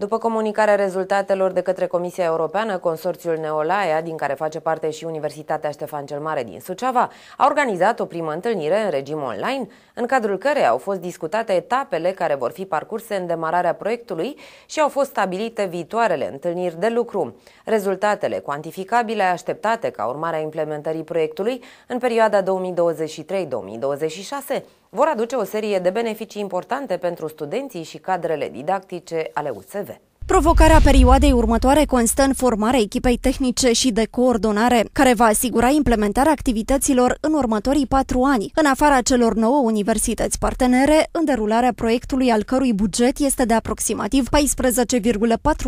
După comunicarea rezultatelor de către Comisia Europeană, consorțiul Neolaia, din care face parte și Universitatea Ștefan cel Mare din Suceava, a organizat o primă întâlnire în regim online, în cadrul care au fost discutate etapele care vor fi parcurse în demararea proiectului și au fost stabilite viitoarele întâlniri de lucru. Rezultatele cuantificabile așteptate ca urmare a implementării proiectului în perioada 2023-2026 vor aduce o serie de beneficii importante pentru studenții și cadrele didactice ale UCV. Provocarea perioadei următoare constă în formarea echipei tehnice și de coordonare, care va asigura implementarea activităților în următorii patru ani, în afara celor nouă universități partenere, în derularea proiectului al cărui buget este de aproximativ 14,4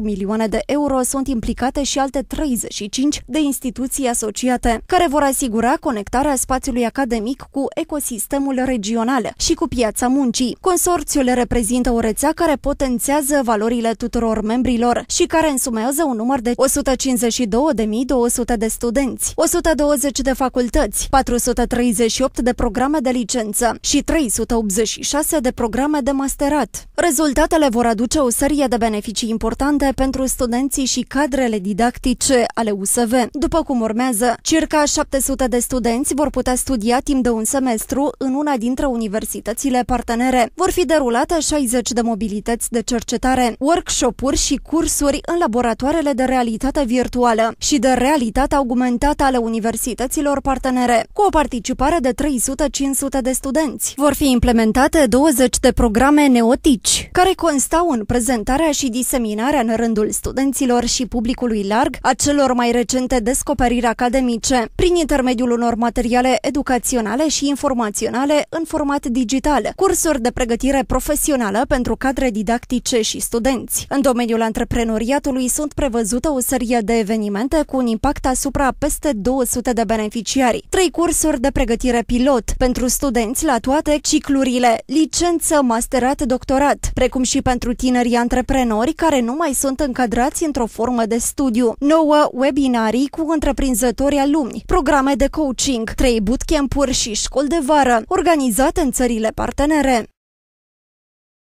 milioane de euro, sunt implicate și alte 35 de instituții asociate, care vor asigura conectarea spațiului academic cu ecosistemul regional și cu piața muncii. Consorțiul reprezintă o rețea care potențează valorile tuturor membrilor și care însumează un număr de 152.200 de studenți, 120 de facultăți, 438 de programe de licență și 386 de programe de masterat. Rezultatele vor aduce o serie de beneficii importante pentru studenții și cadrele didactice ale USV. După cum urmează, circa 700 de studenți vor putea studia timp de un semestru în una dintre universitățile partenere. Vor fi derulate 60 de mobilități de cercetare, workshop-uri și cursuri în laboratoarele de realitate virtuală și de realitate augmentată ale universităților partenere, cu o participare de 300-500 de studenți. Vor fi implementate 20 de programe neotici, care constau în prezentarea și diseminarea în rândul studenților și publicului larg a celor mai recente descoperiri academice, prin intermediul unor materiale educaționale și informaționale în format digital, cursuri de pregătire profesională pentru cadre didactice și studenți. În domeniul domeniul antreprenoriatului sunt prevăzute o serie de evenimente cu un impact asupra peste 200 de beneficiari. Trei cursuri de pregătire pilot pentru studenți la toate ciclurile, licență, masterat, doctorat, precum și pentru tinerii antreprenori care nu mai sunt încadrați într-o formă de studiu. Nouă webinarii cu întreprinzători alumni, programe de coaching, trei bootcamp-uri și școli de vară, organizate în țările partenere.